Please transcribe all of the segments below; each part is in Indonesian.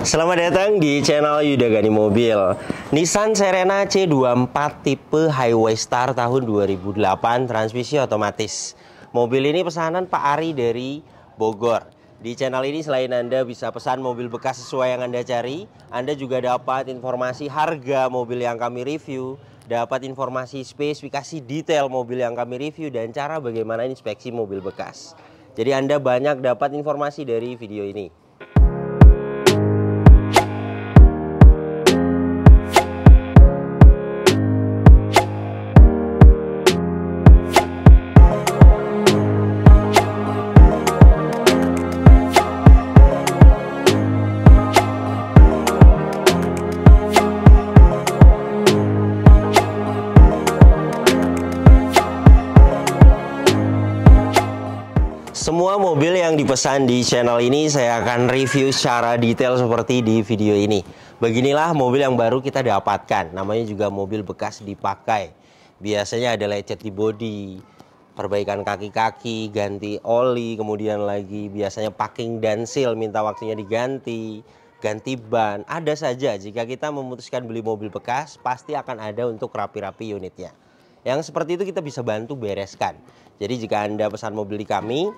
Selamat datang di channel Yudagani Mobil. Nissan Serena C24 tipe Highway Star tahun 2008 transmisi otomatis. Mobil ini pesanan Pak Ari dari Bogor. Di channel ini selain Anda bisa pesan mobil bekas sesuai yang Anda cari, Anda juga dapat informasi harga mobil yang kami review, dapat informasi spesifikasi detail mobil yang kami review dan cara bagaimana inspeksi mobil bekas. Jadi Anda banyak dapat informasi dari video ini. mobil yang dipesan di channel ini saya akan review secara detail seperti di video ini. Beginilah mobil yang baru kita dapatkan. Namanya juga mobil bekas dipakai. Biasanya ada lecet di bodi, perbaikan kaki-kaki, ganti oli, kemudian lagi biasanya packing dan seal minta waktunya diganti, ganti ban. Ada saja jika kita memutuskan beli mobil bekas pasti akan ada untuk rapi-rapi unitnya. Yang seperti itu kita bisa bantu bereskan. Jadi jika Anda pesan mobil di kami,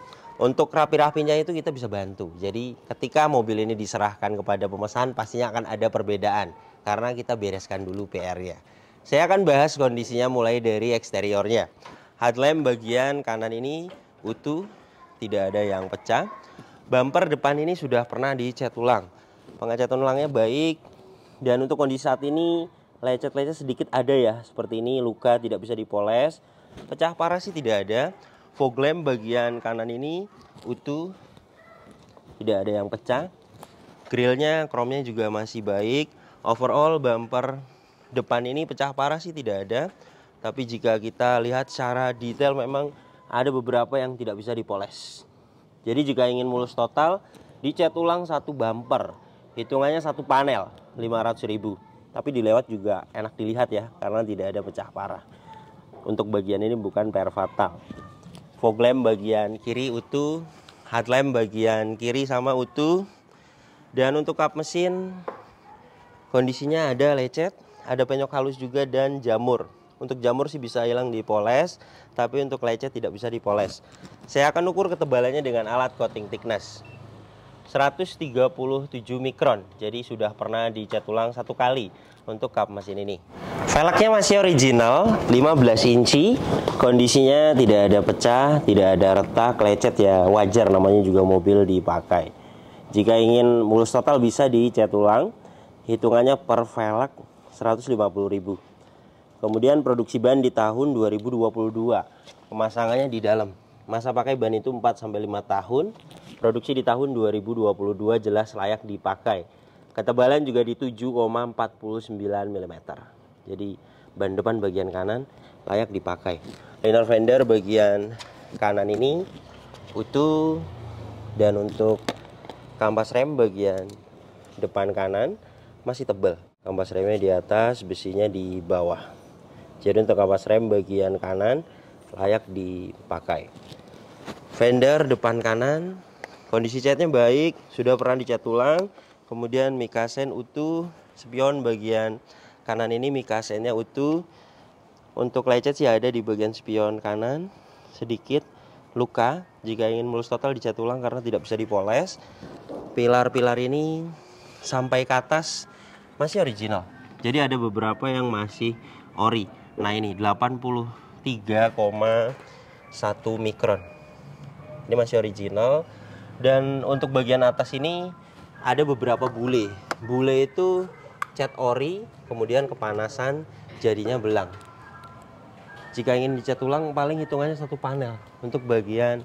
untuk rapi-rapinya itu kita bisa bantu. Jadi ketika mobil ini diserahkan kepada pemesan pastinya akan ada perbedaan karena kita bereskan dulu PR-nya. Saya akan bahas kondisinya mulai dari eksteriornya. Headlamp bagian kanan ini utuh, tidak ada yang pecah. Bumper depan ini sudah pernah dicat ulang. Pengecatan ulangnya baik dan untuk kondisi saat ini lecet-lecet sedikit ada ya. Seperti ini luka tidak bisa dipoles. Pecah parah sih tidak ada fog lamp bagian kanan ini utuh tidak ada yang pecah grillnya kromnya juga masih baik overall bumper depan ini pecah parah sih tidak ada tapi jika kita lihat secara detail memang ada beberapa yang tidak bisa dipoles jadi jika ingin mulus total dicat ulang satu bumper hitungannya satu panel 500.000 tapi dilewat juga enak dilihat ya karena tidak ada pecah parah untuk bagian ini bukan per fatal fog lamp bagian kiri utuh, headlamp bagian kiri sama utuh. Dan untuk kap mesin kondisinya ada lecet, ada penyok halus juga dan jamur. Untuk jamur sih bisa hilang dipoles, tapi untuk lecet tidak bisa dipoles. Saya akan ukur ketebalannya dengan alat coating thickness. 137 mikron, jadi sudah pernah dicat ulang satu kali untuk cup mesin ini. Velgnya masih original, 15 inci, kondisinya tidak ada pecah, tidak ada retak, lecet ya wajar namanya juga mobil dipakai. Jika ingin mulus total bisa dicat ulang, hitungannya per velg 150.000. Kemudian produksi ban di tahun 2022, pemasangannya di dalam. Masa pakai ban itu 4 5 tahun. Produksi di tahun 2022 jelas layak dipakai. Ketebalan juga di 7,49 mm. Jadi ban depan bagian kanan layak dipakai. Liner fender bagian kanan ini utuh dan untuk kampas rem bagian depan kanan masih tebal. Kampas remnya di atas, besinya di bawah. Jadi untuk kampas rem bagian kanan layak dipakai. Fender depan kanan kondisi catnya baik, sudah pernah dicat ulang Kemudian mikasen utuh, spion bagian kanan ini mikasennya utuh. Untuk lecet sih ada di bagian spion kanan sedikit luka jika ingin mulus total dicat ulang karena tidak bisa dipoles. Pilar-pilar ini sampai ke atas masih original. Jadi ada beberapa yang masih ori. Nah ini 83,1 mikron. Ini masih original dan untuk bagian atas ini ada beberapa bule. Bule itu cat ori, kemudian kepanasan, jadinya belang. Jika ingin dicat ulang, paling hitungannya satu panel untuk bagian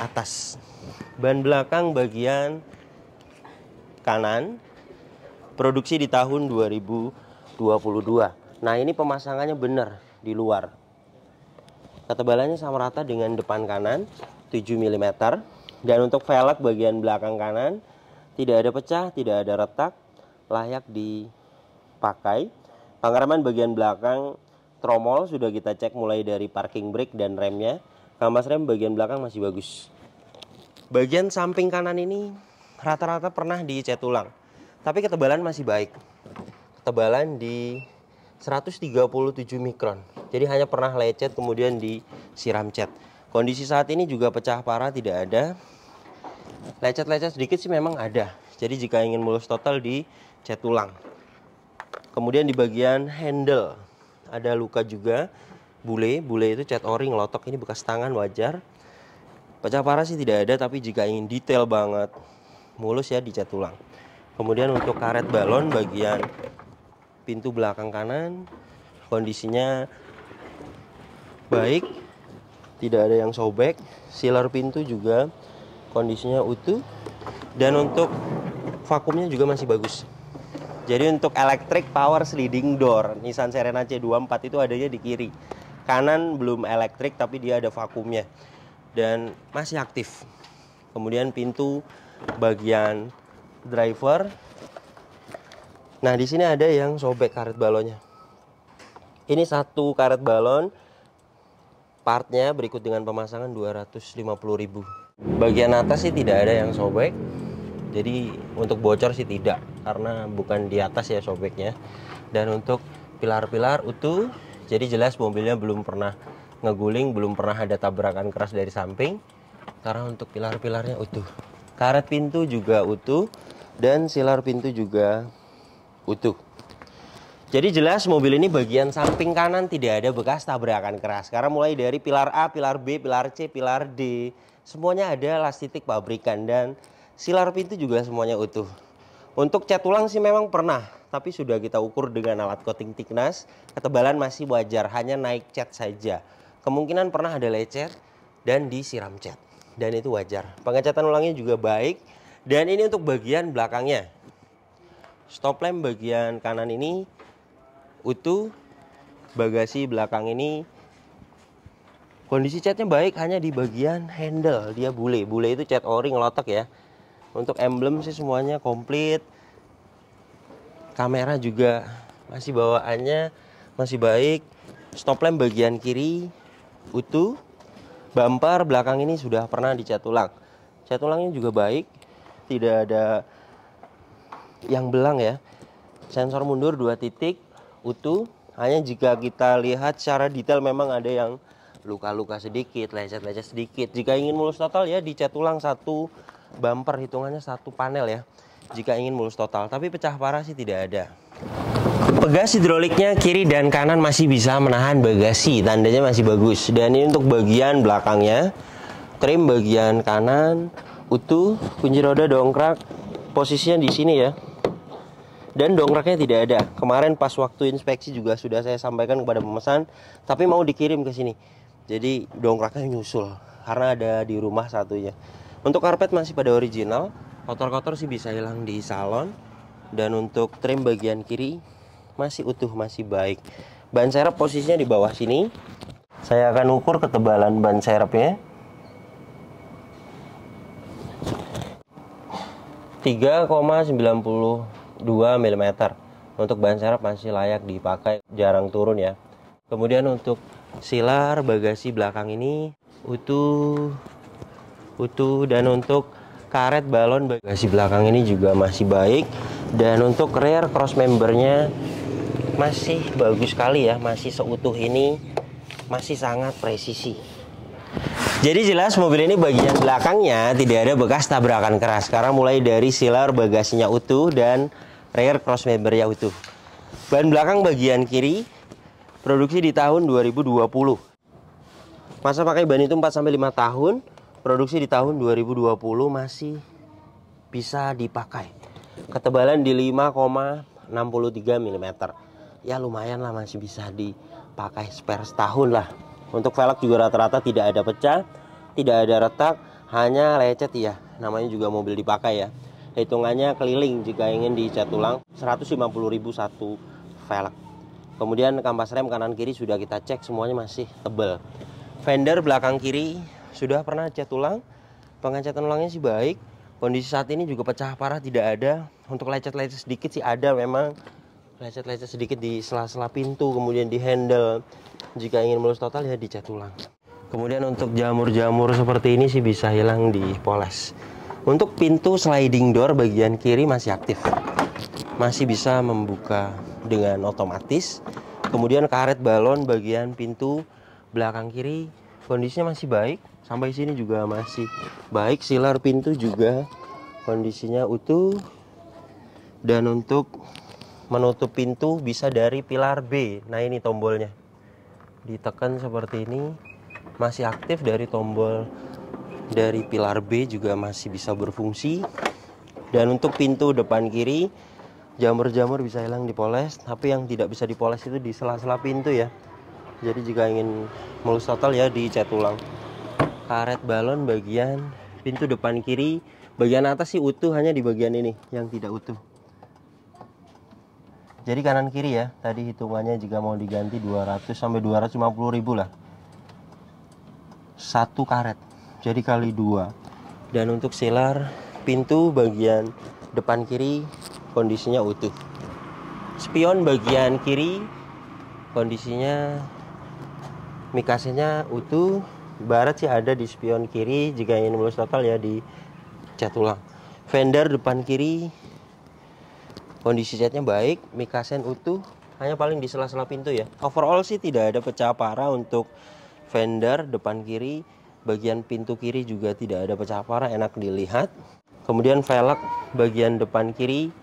atas. Ban belakang bagian kanan, produksi di tahun 2022. Nah ini pemasangannya benar di luar. Ketebalannya sama rata dengan depan kanan 7 mm. Dan untuk velg bagian belakang kanan tidak ada pecah, tidak ada retak, layak dipakai. Pengereman bagian belakang tromol sudah kita cek mulai dari parking brake dan remnya. Kamas rem bagian belakang masih bagus. Bagian samping kanan ini rata-rata pernah dicat ulang. Tapi ketebalan masih baik. Ketebalan di 137 mikron. Jadi hanya pernah lecet kemudian disiram cat. Kondisi saat ini juga pecah parah tidak ada lecet-lecet sedikit sih memang ada. Jadi jika ingin mulus total di cat tulang. Kemudian di bagian handle ada luka juga bule, bule itu cat o-ring lotok ini bekas tangan wajar. Pecah parah sih tidak ada tapi jika ingin detail banget mulus ya di cat tulang. Kemudian untuk karet balon bagian pintu belakang kanan kondisinya baik, tidak ada yang sobek, sealer pintu juga kondisinya utuh dan untuk vakumnya juga masih bagus. Jadi untuk electric power sliding door Nissan Serena C24 itu adanya di kiri. Kanan belum elektrik tapi dia ada vakumnya dan masih aktif. Kemudian pintu bagian driver. Nah, di sini ada yang sobek karet balonnya. Ini satu karet balon partnya berikut dengan pemasangan ribu Bagian atas sih tidak ada yang sobek. Jadi untuk bocor sih tidak karena bukan di atas ya sobeknya. Dan untuk pilar-pilar utuh, jadi jelas mobilnya belum pernah ngeguling, belum pernah ada tabrakan keras dari samping. Karena untuk pilar-pilarnya utuh. Karet pintu juga utuh dan silar pintu juga utuh. Jadi jelas mobil ini bagian samping kanan tidak ada bekas tabrakan keras. Karena mulai dari pilar A, pilar B, pilar C, pilar D. Semuanya ada las titik pabrikan dan silar pintu juga semuanya utuh. Untuk cat tulang sih memang pernah. Tapi sudah kita ukur dengan alat coating thickness. Ketebalan masih wajar, hanya naik cat saja. Kemungkinan pernah ada lecet dan disiram cat. Dan itu wajar. Pengecatan ulangnya juga baik. Dan ini untuk bagian belakangnya. Stop lamp bagian kanan ini utuh bagasi belakang ini kondisi catnya baik hanya di bagian handle dia bule bule itu cat ori ngelotok ya untuk emblem sih semuanya komplit kamera juga masih bawaannya masih baik stop lamp bagian kiri utuh bumper belakang ini sudah pernah dicat ulang cat ulangnya juga baik tidak ada yang belang ya sensor mundur dua titik utuh. Hanya jika kita lihat secara detail memang ada yang luka-luka sedikit, lecet-lecet sedikit. Jika ingin mulus total ya dicat ulang satu bumper hitungannya satu panel ya. Jika ingin mulus total, tapi pecah parah sih tidak ada. Pegas hidroliknya kiri dan kanan masih bisa menahan bagasi, tandanya masih bagus. Dan ini untuk bagian belakangnya, trim bagian kanan, utuh, kunci roda dongkrak, posisinya di sini ya dan dongkraknya tidak ada. Kemarin pas waktu inspeksi juga sudah saya sampaikan kepada pemesan, tapi mau dikirim ke sini. Jadi dongkraknya nyusul karena ada di rumah satunya. Untuk karpet masih pada original, kotor-kotor sih bisa hilang di salon dan untuk trim bagian kiri masih utuh, masih baik. Ban serep posisinya di bawah sini. Saya akan ukur ketebalan ban serepnya. 3,90 2 mm. Untuk bahan serep masih layak dipakai, jarang turun ya. Kemudian untuk silar bagasi belakang ini utuh utuh dan untuk karet balon bagasi belakang ini juga masih baik dan untuk rear cross membernya masih bagus sekali ya masih seutuh ini masih sangat presisi jadi jelas mobil ini bagian belakangnya tidak ada bekas tabrakan keras sekarang mulai dari silar bagasinya utuh dan rear cross member yang utuh. Ban belakang bagian kiri produksi di tahun 2020. Masa pakai ban itu 4 sampai 5 tahun, produksi di tahun 2020 masih bisa dipakai. Ketebalan di 5,63 mm. Ya lumayan lah masih bisa dipakai spare setahun lah. Untuk velg juga rata-rata tidak ada pecah, tidak ada retak, hanya lecet ya. Namanya juga mobil dipakai ya hitungannya keliling jika ingin dicat ulang 150.000 satu velg kemudian kampas rem kanan kiri sudah kita cek semuanya masih tebal fender belakang kiri sudah pernah cat ulang pengecatan ulangnya sih baik kondisi saat ini juga pecah parah tidak ada untuk lecet-lecet sedikit sih ada memang lecet-lecet sedikit di sela-sela pintu kemudian di handle jika ingin mulus total ya dicat ulang kemudian untuk jamur-jamur seperti ini sih bisa hilang di poles untuk pintu sliding door bagian kiri masih aktif. Masih bisa membuka dengan otomatis. Kemudian karet balon bagian pintu belakang kiri kondisinya masih baik. Sampai sini juga masih baik. Silar pintu juga kondisinya utuh. Dan untuk menutup pintu bisa dari pilar B. Nah, ini tombolnya. Ditekan seperti ini masih aktif dari tombol dari pilar B juga masih bisa berfungsi dan untuk pintu depan kiri jamur-jamur bisa hilang dipoles tapi yang tidak bisa dipoles itu di sela-sela pintu ya jadi jika ingin mulus total ya dicat ulang karet balon bagian pintu depan kiri bagian atas sih utuh hanya di bagian ini yang tidak utuh jadi kanan kiri ya tadi hitungannya jika mau diganti 200 sampai 250 ribu lah satu karet jadi kali dua dan untuk silar pintu bagian depan kiri kondisinya utuh spion bagian kiri kondisinya mikasenya utuh barat sih ada di spion kiri jika ingin mulus total ya di cat ulang fender depan kiri kondisi catnya baik mikasen utuh hanya paling di sela-sela pintu ya overall sih tidak ada pecah parah untuk fender depan kiri bagian pintu kiri juga tidak ada pecah parah enak dilihat kemudian velg bagian depan kiri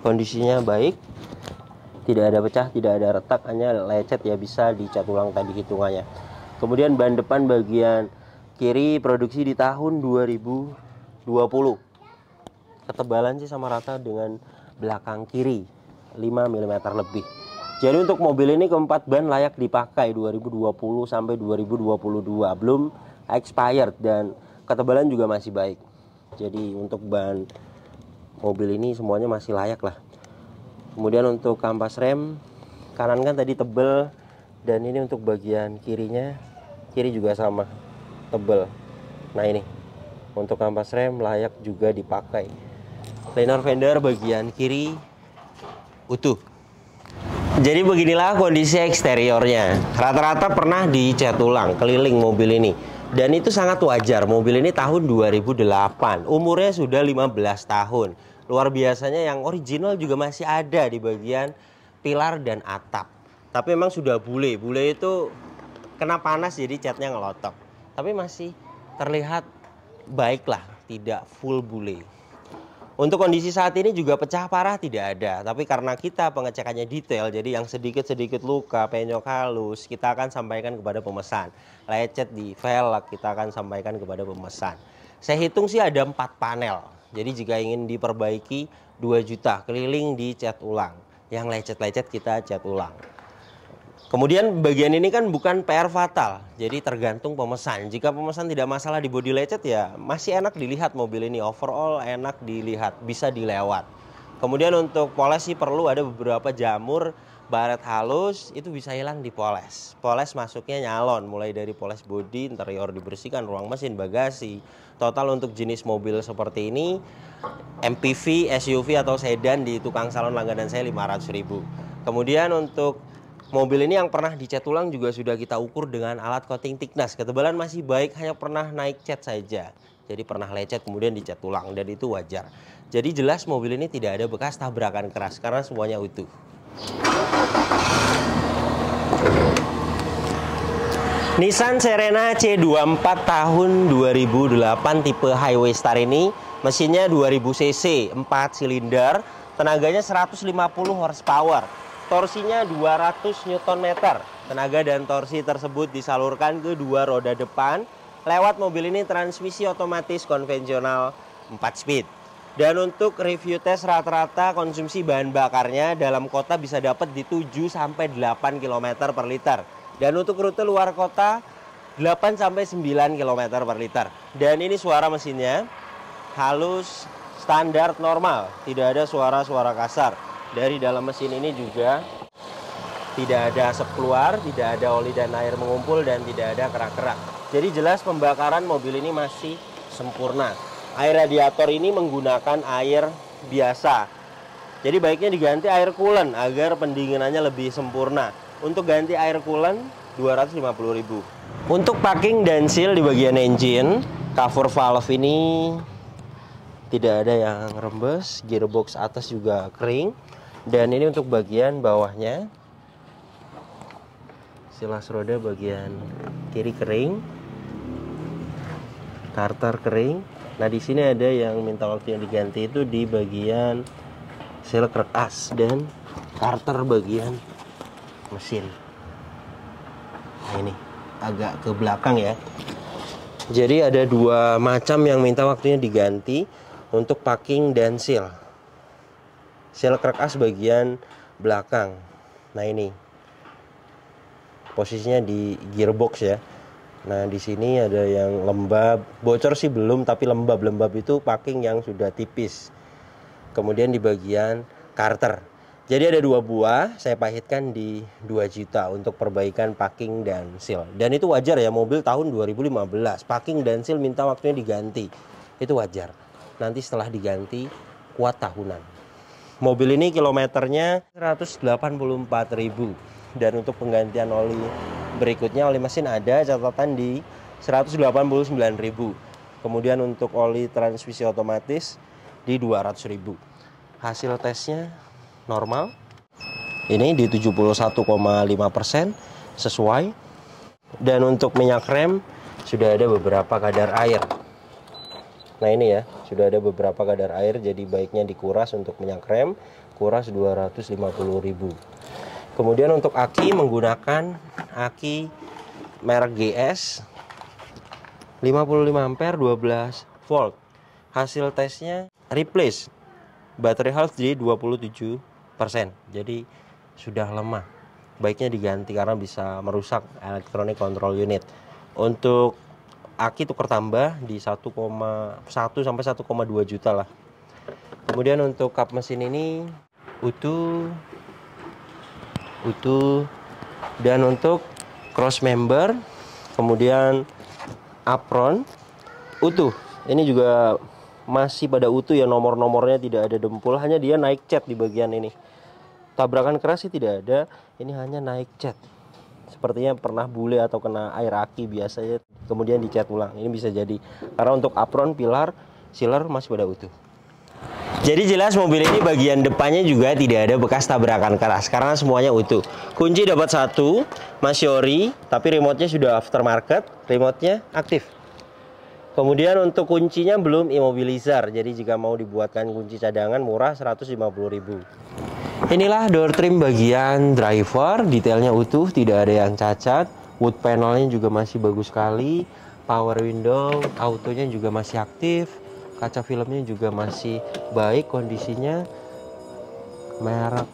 kondisinya baik tidak ada pecah tidak ada retak hanya lecet ya bisa dicat ulang tadi hitungannya kemudian ban depan bagian kiri produksi di tahun 2020 ketebalan sih sama rata dengan belakang kiri 5 mm lebih jadi untuk mobil ini keempat ban layak dipakai 2020 sampai 2022 belum expired dan ketebalan juga masih baik. Jadi untuk ban mobil ini semuanya masih layak lah. Kemudian untuk kampas rem kanan kan tadi tebel dan ini untuk bagian kirinya kiri juga sama tebel. Nah ini untuk kampas rem layak juga dipakai. Liner fender bagian kiri utuh jadi beginilah kondisi eksteriornya. Rata-rata pernah dicat ulang keliling mobil ini. Dan itu sangat wajar. Mobil ini tahun 2008. Umurnya sudah 15 tahun. Luar biasanya yang original juga masih ada di bagian pilar dan atap. Tapi memang sudah bule. Bule itu kena panas jadi catnya ngelotok. Tapi masih terlihat baiklah, tidak full bule. Untuk kondisi saat ini juga pecah parah tidak ada, tapi karena kita pengecekannya detail, jadi yang sedikit-sedikit luka, penyok halus, kita akan sampaikan kepada pemesan. Lecet di velg, kita akan sampaikan kepada pemesan. Saya hitung sih ada empat panel, jadi jika ingin diperbaiki 2 juta keliling di dicat ulang. Yang lecet-lecet kita cat ulang. Kemudian bagian ini kan bukan PR fatal, jadi tergantung pemesan. Jika pemesan tidak masalah di body lecet ya masih enak dilihat mobil ini overall enak dilihat, bisa dilewat. Kemudian untuk poles sih perlu ada beberapa jamur baret halus itu bisa hilang di Poles Poles masuknya nyalon, mulai dari poles bodi, interior dibersihkan, ruang mesin, bagasi. Total untuk jenis mobil seperti ini, MPV, SUV atau sedan di tukang salon langganan saya 500 ribu. Kemudian untuk Mobil ini yang pernah dicat ulang juga sudah kita ukur dengan alat coating thickness. Ketebalan masih baik, hanya pernah naik cat saja. Jadi pernah lecet kemudian dicat ulang dan itu wajar. Jadi jelas mobil ini tidak ada bekas tabrakan keras karena semuanya utuh. Nissan Serena C24 tahun 2008 tipe Highway Star ini mesinnya 2000 cc 4 silinder, tenaganya 150 horsepower. Torsinya 200 Nm. Tenaga dan torsi tersebut disalurkan ke dua roda depan. Lewat mobil ini transmisi otomatis konvensional 4 speed. Dan untuk review tes rata-rata konsumsi bahan bakarnya dalam kota bisa dapat di 7 sampai 8 km per liter. Dan untuk rute luar kota 8 sampai 9 km per liter. Dan ini suara mesinnya halus, standar, normal, tidak ada suara-suara kasar dari dalam mesin ini juga tidak ada asap keluar, tidak ada oli dan air mengumpul dan tidak ada kerak-kerak. Jadi jelas pembakaran mobil ini masih sempurna. Air radiator ini menggunakan air biasa. Jadi baiknya diganti air coolant agar pendinginannya lebih sempurna. Untuk ganti air coolant 250.000. Untuk packing dan seal di bagian engine, cover valve ini tidak ada yang rembes, gearbox atas juga kering dan ini untuk bagian bawahnya silas roda bagian kiri kering karter kering nah di sini ada yang minta waktu yang diganti itu di bagian sel kertas dan karter bagian mesin nah ini agak ke belakang ya jadi ada dua macam yang minta waktunya diganti untuk packing dan seal sel as bagian belakang nah ini posisinya di gearbox ya nah di sini ada yang lembab bocor sih belum tapi lembab lembab itu packing yang sudah tipis kemudian di bagian carter. jadi ada dua buah, saya pahitkan di 2 juta untuk perbaikan packing dan seal. Dan itu wajar ya, mobil tahun 2015, packing dan seal minta waktunya diganti. Itu wajar. Nanti setelah diganti, kuat tahunan. Mobil ini kilometernya 184.000 dan untuk penggantian oli berikutnya oli mesin ada catatan di 189.000. Kemudian untuk oli transmisi otomatis di 200.000. Hasil tesnya normal. Ini di 71,5% sesuai. Dan untuk minyak rem sudah ada beberapa kadar air. Nah ini ya, sudah ada beberapa kadar air jadi baiknya dikuras untuk minyak rem, kuras 250.000. Kemudian untuk aki menggunakan aki merek GS 55 ampere 12 volt. Hasil tesnya replace baterai health jadi 27%. Jadi sudah lemah. Baiknya diganti karena bisa merusak elektronik control unit. Untuk aki tukar tambah di 1,1 sampai 1,2 juta lah. Kemudian untuk kap mesin ini utuh utuh dan untuk cross member kemudian apron utuh. Ini juga masih pada utuh ya nomor-nomornya tidak ada dempul hanya dia naik cat di bagian ini. Tabrakan keras sih tidak ada, ini hanya naik cat sepertinya pernah bule atau kena air aki biasanya kemudian dicat ulang. Ini bisa jadi karena untuk apron, pilar, sealer masih pada utuh. Jadi jelas mobil ini bagian depannya juga tidak ada bekas tabrakan keras karena semuanya utuh. Kunci dapat satu, masih ori tapi remote-nya sudah aftermarket, remote-nya aktif. Kemudian untuk kuncinya belum immobilizer. Jadi jika mau dibuatkan kunci cadangan murah 150.000. Inilah door trim bagian driver, detailnya utuh, tidak ada yang cacat. Wood panelnya juga masih bagus sekali. Power window, autonya juga masih aktif. Kaca filmnya juga masih baik kondisinya. Merek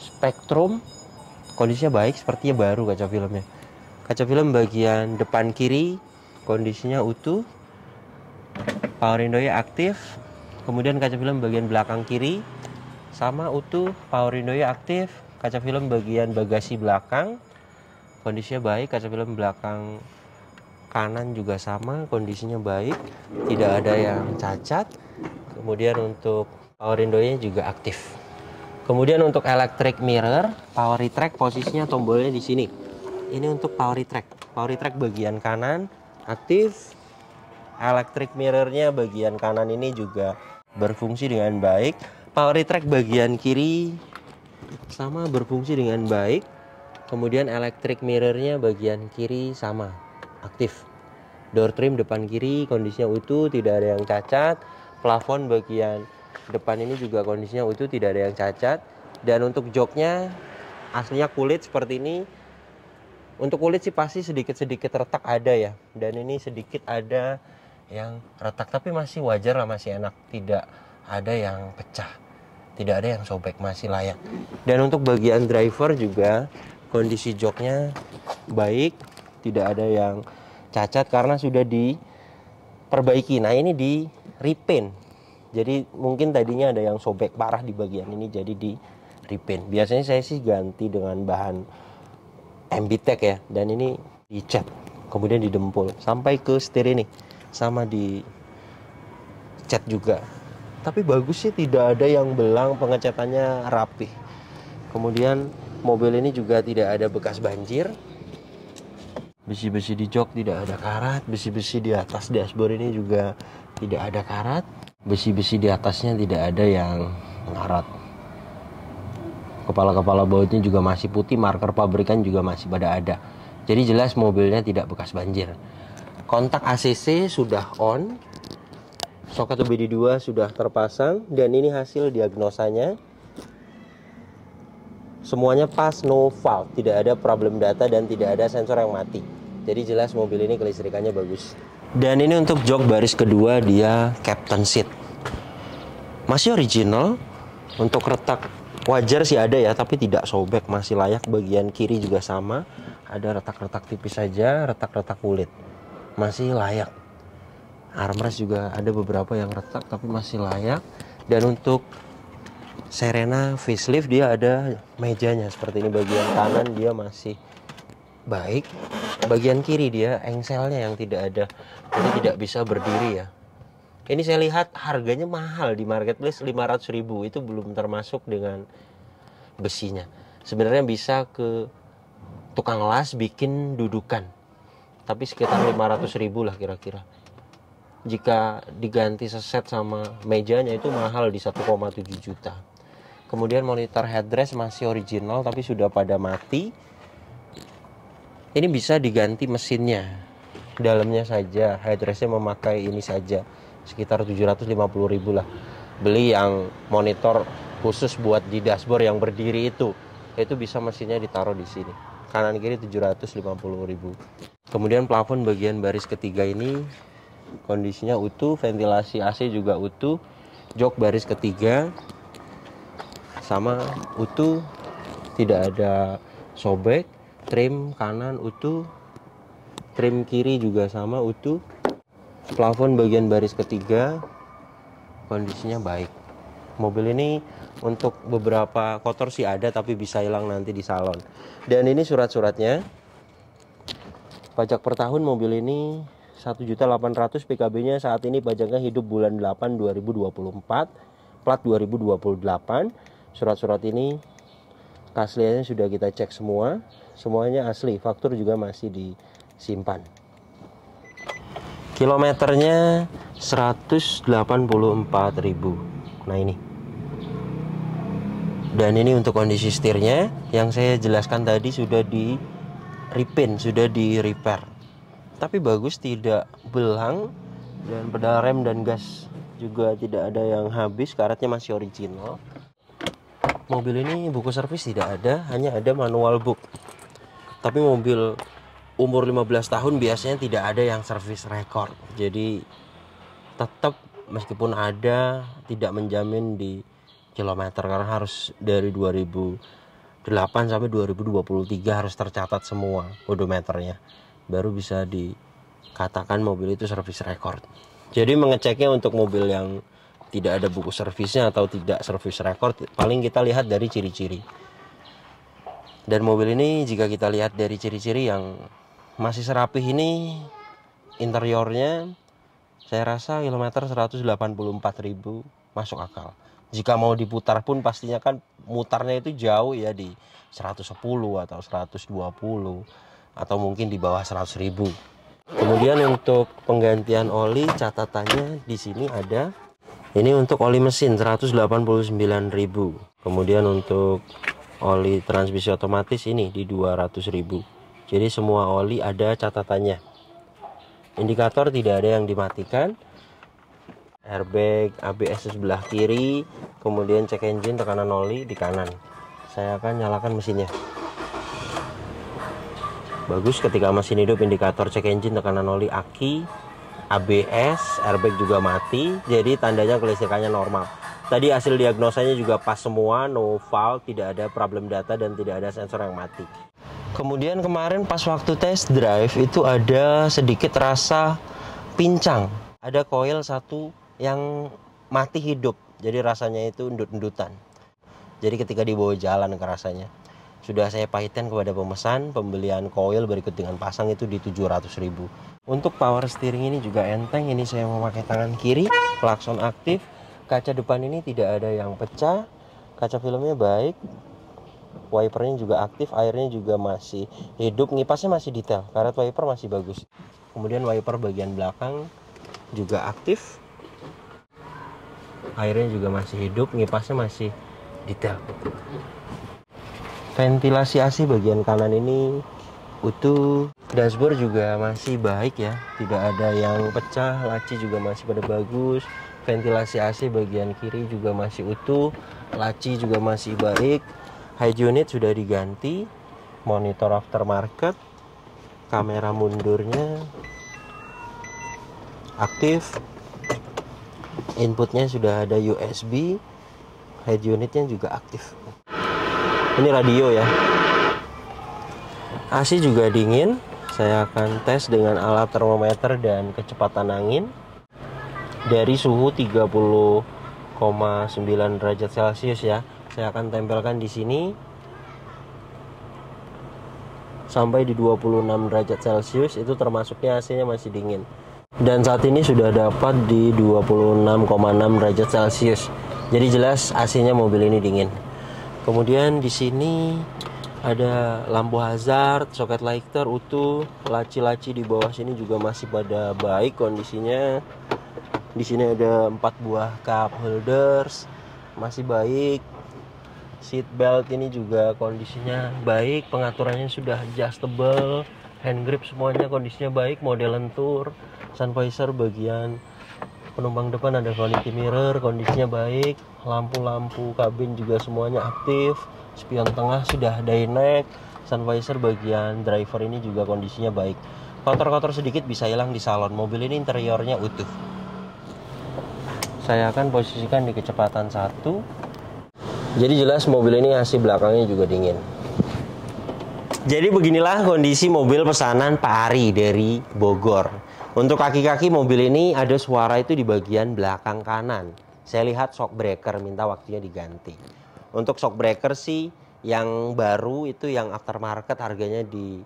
Spectrum kondisinya baik sepertinya baru kaca filmnya kaca film bagian depan kiri kondisinya utuh power window-nya aktif kemudian kaca film bagian belakang kiri sama utuh power window-nya aktif kaca film bagian bagasi belakang kondisinya baik kaca film belakang kanan juga sama kondisinya baik tidak ada yang cacat kemudian untuk power window-nya juga aktif kemudian untuk electric mirror power retract posisinya tombolnya di sini ini untuk power retract power retract bagian kanan aktif. Electric mirrornya bagian kanan ini juga berfungsi dengan baik. Power retract bagian kiri sama berfungsi dengan baik. Kemudian electric mirrornya bagian kiri sama aktif. Door trim depan kiri kondisinya utuh, tidak ada yang cacat. Plafon bagian depan ini juga kondisinya utuh, tidak ada yang cacat. Dan untuk joknya aslinya kulit seperti ini, untuk kulit sih pasti sedikit-sedikit retak ada ya dan ini sedikit ada yang retak tapi masih wajar lah masih enak tidak ada yang pecah tidak ada yang sobek masih layak dan untuk bagian driver juga kondisi joknya baik tidak ada yang cacat karena sudah diperbaiki nah ini di repaint jadi mungkin tadinya ada yang sobek parah di bagian ini jadi di repaint biasanya saya sih ganti dengan bahan MBTEC ya dan ini dicet kemudian didempul sampai ke setir ini sama di cat juga tapi bagus sih tidak ada yang belang pengecatannya rapih kemudian mobil ini juga tidak ada bekas banjir besi-besi di jok tidak ada karat besi-besi di atas dashboard ini juga tidak ada karat besi-besi di atasnya tidak ada yang ngarat Kepala-kepala bautnya juga masih putih, marker pabrikan juga masih pada ada. Jadi jelas mobilnya tidak bekas banjir. Kontak ACC sudah on. Soket UBD2 sudah terpasang dan ini hasil diagnosanya. Semuanya pas no fault, tidak ada problem data dan tidak ada sensor yang mati. Jadi jelas mobil ini kelistrikannya bagus. Dan ini untuk jok baris kedua dia captain seat. Masih original untuk retak wajar sih ada ya tapi tidak sobek masih layak bagian kiri juga sama ada retak-retak tipis saja retak-retak kulit masih layak armrest juga ada beberapa yang retak tapi masih layak dan untuk Serena facelift dia ada mejanya seperti ini bagian kanan dia masih baik bagian kiri dia engselnya yang tidak ada jadi tidak bisa berdiri ya ini saya lihat harganya mahal di marketplace 500 ribu itu belum termasuk dengan besinya sebenarnya bisa ke tukang las bikin dudukan tapi sekitar 500 ribu lah kira-kira jika diganti seset sama mejanya itu mahal di 1,7 juta kemudian monitor headrest masih original tapi sudah pada mati ini bisa diganti mesinnya dalamnya saja headrestnya memakai ini saja sekitar 750 ribu lah beli yang monitor khusus buat di dashboard yang berdiri itu itu bisa mesinnya ditaruh di sini kanan kiri 750 ribu kemudian plafon bagian baris ketiga ini kondisinya utuh ventilasi AC juga utuh jok baris ketiga sama utuh tidak ada sobek trim kanan utuh trim kiri juga sama utuh plafon bagian baris ketiga kondisinya baik mobil ini untuk beberapa kotor sih ada tapi bisa hilang nanti di salon dan ini surat-suratnya pajak per tahun mobil ini 1.800 PKB nya saat ini pajaknya hidup bulan 8 2024 plat 2028 surat-surat ini keasliannya sudah kita cek semua semuanya asli faktur juga masih disimpan kilometernya 184.000 nah ini dan ini untuk kondisi setirnya yang saya jelaskan tadi sudah di repaint sudah di repair tapi bagus tidak belang dan pedal rem dan gas juga tidak ada yang habis Karatnya masih original mobil ini buku servis tidak ada hanya ada manual book tapi mobil umur 15 tahun biasanya tidak ada yang service record. Jadi tetap meskipun ada tidak menjamin di kilometer karena harus dari 2008 sampai 2023 harus tercatat semua odometernya baru bisa dikatakan mobil itu service record. Jadi mengeceknya untuk mobil yang tidak ada buku servisnya atau tidak service record paling kita lihat dari ciri-ciri. Dan mobil ini jika kita lihat dari ciri-ciri yang masih serapih ini interiornya saya rasa kilometer 184.000 masuk akal jika mau diputar pun pastinya kan mutarnya itu jauh ya di 110 atau 120 atau mungkin di bawah 100.000 kemudian untuk penggantian oli catatannya di sini ada ini untuk oli mesin 189.000 kemudian untuk oli transmisi otomatis ini di 200.000 jadi semua oli ada catatannya. Indikator tidak ada yang dimatikan. Airbag, ABS sebelah kiri, kemudian check engine tekanan oli di kanan. Saya akan nyalakan mesinnya. Bagus ketika mesin hidup indikator check engine tekanan oli aki, ABS, airbag juga mati, jadi tandanya kelistrikannya normal Tadi hasil diagnosanya juga pas semua, no fault, tidak ada problem data dan tidak ada sensor yang mati. Kemudian kemarin pas waktu test drive itu ada sedikit rasa pincang. Ada koil satu yang mati hidup, jadi rasanya itu endut-endutan. Jadi ketika dibawa jalan ke rasanya. Sudah saya pahitkan kepada pemesan, pembelian koil berikut dengan pasang itu di 700 ribu. Untuk power steering ini juga enteng, ini saya memakai tangan kiri, klakson aktif, kaca depan ini tidak ada yang pecah kaca filmnya baik wipernya juga aktif airnya juga masih hidup ngipasnya masih detail karet wiper masih bagus kemudian wiper bagian belakang juga aktif airnya juga masih hidup ngipasnya masih detail ventilasi AC bagian kanan ini utuh dashboard juga masih baik ya tidak ada yang pecah laci juga masih pada bagus ventilasi AC bagian kiri juga masih utuh laci juga masih baik high unit sudah diganti monitor aftermarket kamera mundurnya aktif inputnya sudah ada USB head unitnya juga aktif ini radio ya AC juga dingin saya akan tes dengan alat termometer dan kecepatan angin dari suhu 30,9 derajat Celcius ya. Saya akan tempelkan di sini sampai di 26 derajat Celcius itu termasuknya AC-nya masih dingin. Dan saat ini sudah dapat di 26,6 derajat Celcius. Jadi jelas AC-nya mobil ini dingin. Kemudian di sini ada lampu hazard, soket lighter utuh, laci-laci di bawah sini juga masih pada baik kondisinya di sini ada empat buah cup holders masih baik seat belt ini juga kondisinya baik pengaturannya sudah adjustable hand grip semuanya kondisinya baik model lentur sun visor bagian penumpang depan ada vanity mirror kondisinya baik lampu-lampu kabin juga semuanya aktif spion tengah sudah dynamic sun visor bagian driver ini juga kondisinya baik kotor-kotor sedikit bisa hilang di salon mobil ini interiornya utuh saya akan posisikan di kecepatan satu. Jadi jelas mobil ini AC belakangnya juga dingin. Jadi beginilah kondisi mobil pesanan Pak Ari dari Bogor. Untuk kaki-kaki mobil ini ada suara itu di bagian belakang kanan. Saya lihat shock breaker minta waktunya diganti. Untuk shock breaker sih yang baru itu yang aftermarket harganya di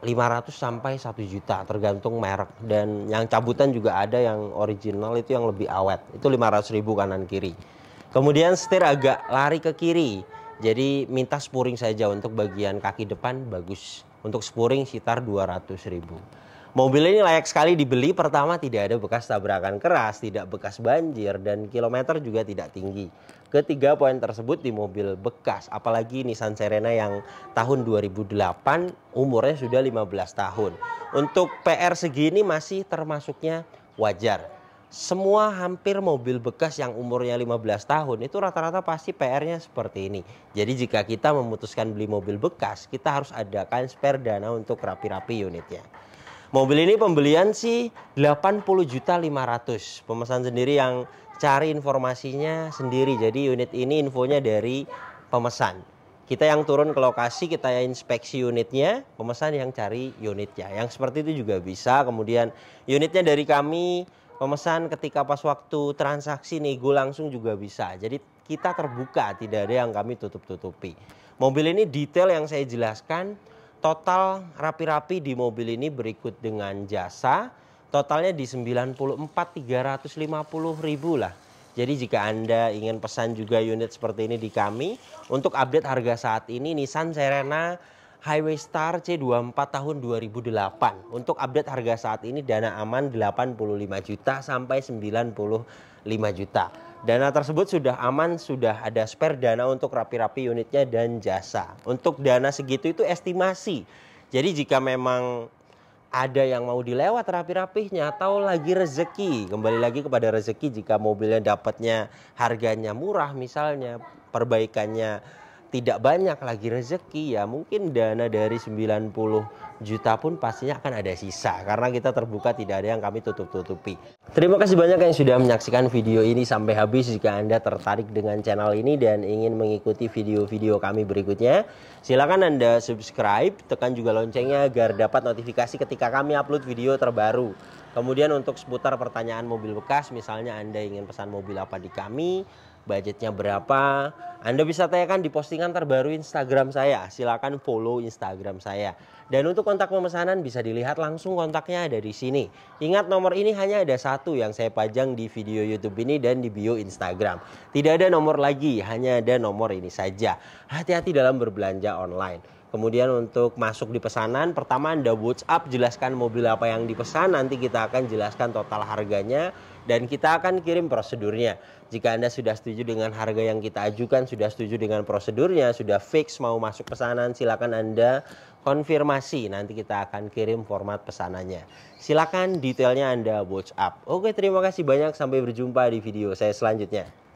500 sampai 1 juta tergantung merek dan yang cabutan juga ada yang original itu yang lebih awet itu 500 ribu kanan kiri kemudian setir agak lari ke kiri jadi minta spuring saja untuk bagian kaki depan bagus untuk spuring sekitar 200 ribu Mobil ini layak sekali dibeli. Pertama tidak ada bekas tabrakan keras, tidak bekas banjir dan kilometer juga tidak tinggi. Ketiga poin tersebut di mobil bekas, apalagi Nissan Serena yang tahun 2008 umurnya sudah 15 tahun. Untuk PR segini masih termasuknya wajar semua hampir mobil bekas yang umurnya 15 tahun itu rata-rata pasti PR-nya seperti ini. Jadi jika kita memutuskan beli mobil bekas, kita harus adakan spare dana untuk rapi-rapi unitnya. Mobil ini pembelian sih 80 juta 500. Pemesan sendiri yang cari informasinya sendiri. Jadi unit ini infonya dari pemesan. Kita yang turun ke lokasi, kita inspeksi unitnya, pemesan yang cari unitnya. Yang seperti itu juga bisa. Kemudian unitnya dari kami, pemesan ketika pas waktu transaksi nego langsung juga bisa. Jadi kita terbuka, tidak ada yang kami tutup-tutupi. Mobil ini detail yang saya jelaskan Total rapi-rapi di mobil ini berikut dengan jasa, totalnya di 94.350 lah. Jadi jika Anda ingin pesan juga unit seperti ini di kami, untuk update harga saat ini Nissan Serena Highway Star C24 tahun 2008. Untuk update harga saat ini dana aman 85 juta sampai 95 juta. Dana tersebut sudah aman, sudah ada spare dana untuk rapi-rapi unitnya dan jasa. Untuk dana segitu itu estimasi. Jadi jika memang ada yang mau dilewat rapi-rapihnya atau lagi rezeki. Kembali lagi kepada rezeki jika mobilnya dapatnya harganya murah misalnya, perbaikannya tidak banyak lagi rezeki ya mungkin dana dari 90 juta pun pastinya akan ada sisa karena kita terbuka tidak ada yang kami tutup-tutupi. Terima kasih banyak yang sudah menyaksikan video ini sampai habis jika Anda tertarik dengan channel ini dan ingin mengikuti video-video kami berikutnya silahkan Anda subscribe tekan juga loncengnya agar dapat notifikasi ketika kami upload video terbaru. Kemudian untuk seputar pertanyaan mobil bekas misalnya Anda ingin pesan mobil apa di kami budgetnya berapa. Anda bisa tanyakan di postingan terbaru Instagram saya. Silakan follow Instagram saya. Dan untuk kontak pemesanan bisa dilihat langsung kontaknya ada di sini. Ingat nomor ini hanya ada satu yang saya pajang di video YouTube ini dan di bio Instagram. Tidak ada nomor lagi, hanya ada nomor ini saja. Hati-hati dalam berbelanja online. Kemudian untuk masuk di pesanan, pertama Anda WhatsApp jelaskan mobil apa yang dipesan, nanti kita akan jelaskan total harganya dan kita akan kirim prosedurnya. Jika Anda sudah setuju dengan harga yang kita ajukan, sudah setuju dengan prosedurnya, sudah fix mau masuk pesanan, silakan Anda konfirmasi. Nanti kita akan kirim format pesanannya. Silakan detailnya Anda up. Oke, terima kasih banyak. Sampai berjumpa di video saya selanjutnya.